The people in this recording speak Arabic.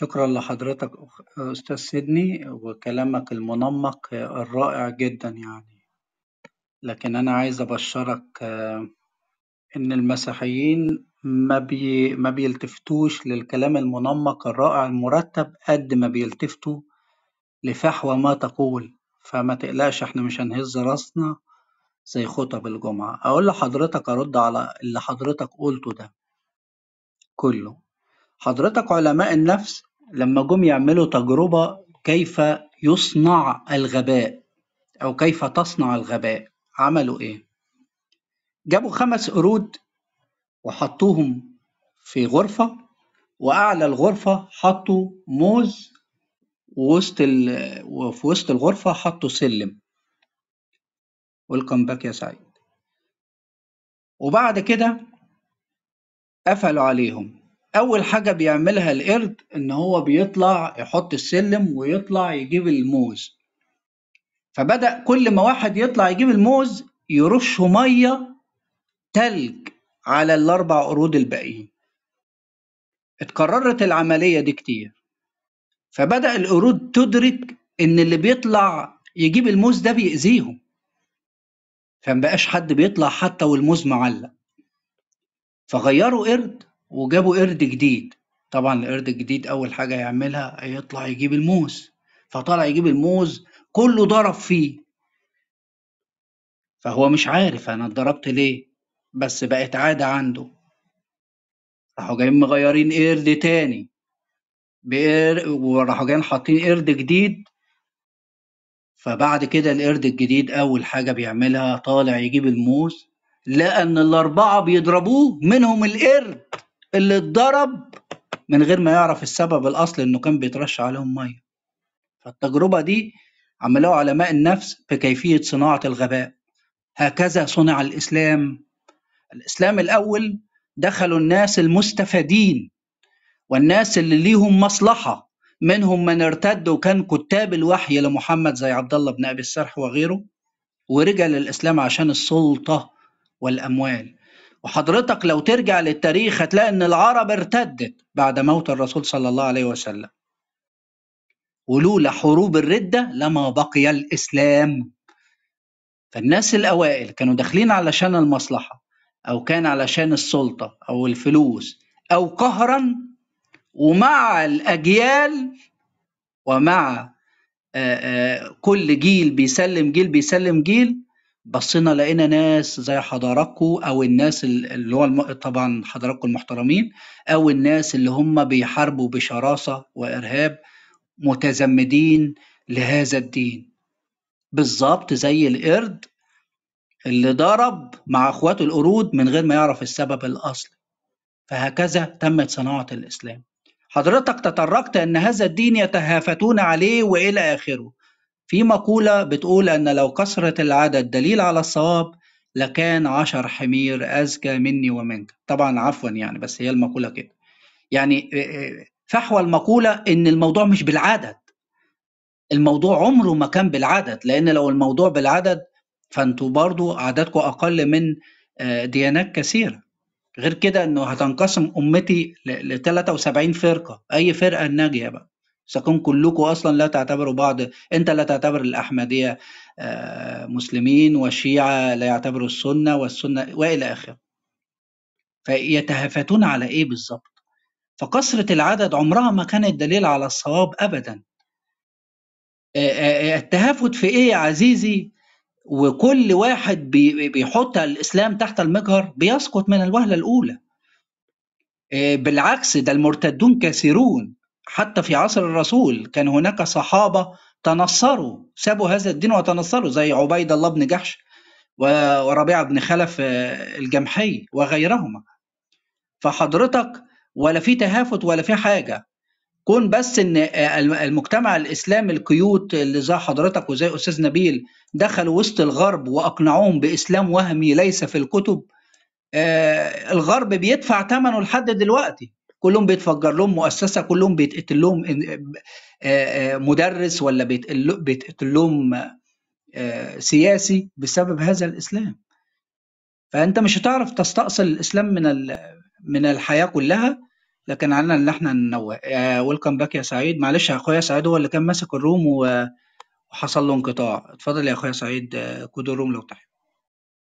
شكرا لحضرتك أستاذ سيدني وكلامك المنمق الرائع جدا يعني لكن أنا عايز أبشرك آه، إن المسيحيين ما, بي ما بيلتفتوش للكلام المنمق الرائع المرتب قد ما بيلتفتوا لفحوى ما تقول فما تقلقش احنا مش هنهز راسنا زي خطب الجمعة أقول لحضرتك أرد على اللي حضرتك قلته ده كله حضرتك علماء النفس لما جم يعملوا تجربة كيف يصنع الغباء أو كيف تصنع الغباء عملوا إيه؟ جابوا خمس قرود وحطوهم في غرفة وأعلى الغرفة حطوا موز ووسط ال... وفي وسط الغرفة حطوا سلم ويلكم باك يا سعيد وبعد كده قفلوا عليهم اول حاجة بيعملها القرد ان هو بيطلع يحط السلم ويطلع يجيب الموز فبدأ كل ما واحد يطلع يجيب الموز يرش مية تلج على الاربع قرود الباقيين اتكررت العملية دي كتير فبدأ القرود تدرك إن اللي بيطلع يجيب الموز ده بيأذيهم فمبقاش حد بيطلع حتى والموز معلق فغيروا قرد وجابوا قرد جديد طبعا القرد الجديد اول حاجه يعملها يطلع يجيب الموز فطلع يجيب الموز كله ضرب فيه فهو مش عارف انا اتضربت ليه بس بقت عاده عنده راحوا جايين مغيرين قرد تاني بقر... وراحوا جايين حاطين قرد جديد فبعد كده القرد الجديد اول حاجه بيعملها طالع يجيب الموز لقى ان الاربعه بيضربوه منهم القرد اللي اتضرب من غير ما يعرف السبب الأصلي إنه كان بيترش عليهم مية فالتجربة دي عملوها علماء النفس في كيفية صناعة الغباء هكذا صنع الإسلام الإسلام الأول دخلوا الناس المستفادين والناس اللي ليهم مصلحة منهم من ارتد وكان كتاب الوحي لمحمد زي عبد الله بن أبي السرح وغيره ورجع للإسلام عشان السلطة والأموال وحضرتك لو ترجع للتاريخ هتلاقي ان العرب ارتدت بعد موت الرسول صلى الله عليه وسلم ولولا حروب الردة لما بقي الإسلام فالناس الأوائل كانوا داخلين علشان المصلحة أو كان علشان السلطة أو الفلوس أو قهرا ومع الأجيال ومع آه، آه، كل جيل بيسلم جيل بيسلم جيل بصينا لقينا ناس زي حضراتكم او الناس اللي هو الم... طبعا حضراتكم المحترمين او الناس اللي هم بيحاربوا بشراسه وارهاب متزمدين لهذا الدين بالظبط زي القرد اللي ضرب مع اخواته القرود من غير ما يعرف السبب الاصلي فهكذا تمت صناعه الاسلام حضرتك تطرقت ان هذا الدين يتهافتون عليه والى اخره في مقولة بتقول أن لو كثرة العدد دليل على الصواب لكان عشر حمير أزكى مني ومنك طبعا عفوا يعني بس هي المقولة كده يعني فحوى المقولة إن الموضوع مش بالعدد الموضوع عمره ما كان بالعدد لأن لو الموضوع بالعدد فانتوا برضو عددكم أقل من ديانات كثيرة غير كده انه هتنقسم امتي ل 73 فرقه اي فرقه الناجيه بقى ساكون كلكم اصلا لا تعتبروا بعض انت لا تعتبر الاحمديه آه، مسلمين والشيعه لا يعتبروا السنه والسنه والى اخره فيتهافتون على ايه بالظبط فكثره العدد عمرها ما كانت دليل على الصواب ابدا آه، آه، التهافت في ايه يا عزيزي وكل واحد بيحط الاسلام تحت المجهر بيسقط من الوهله الاولى بالعكس ده المرتدون كثيرون حتى في عصر الرسول كان هناك صحابة تنصروا سابوا هذا الدين وتنصروا زي عبيد الله بن جحش وربيعة بن خلف آه، الجمحي وغيرهما فحضرتك ولا في تهافت ولا في حاجة كون بس ان آه، المجتمع الاسلامي الكيوت اللي زي حضرتك وزي استاذ نبيل دخلوا وسط الغرب واقنعوهم باسلام وهمي ليس في الكتب آه، الغرب بيدفع ثمنه لحد دلوقتي كلهم بيتفجر لهم مؤسسه كلهم بيتقتل لهم آه، آه، مدرس ولا بيتقتل لهم آه، سياسي بسبب هذا الاسلام فانت مش هتعرف تستأصل الاسلام من من الحياه كلها لكن علينا ان احنا ننوه ويلكم باك يا سعيد معلش يا اخويا سعيد هو اللي كان ماسك الروم وحصل له انقطاع اتفضل يا اخويا سعيد كود الروم لو تحب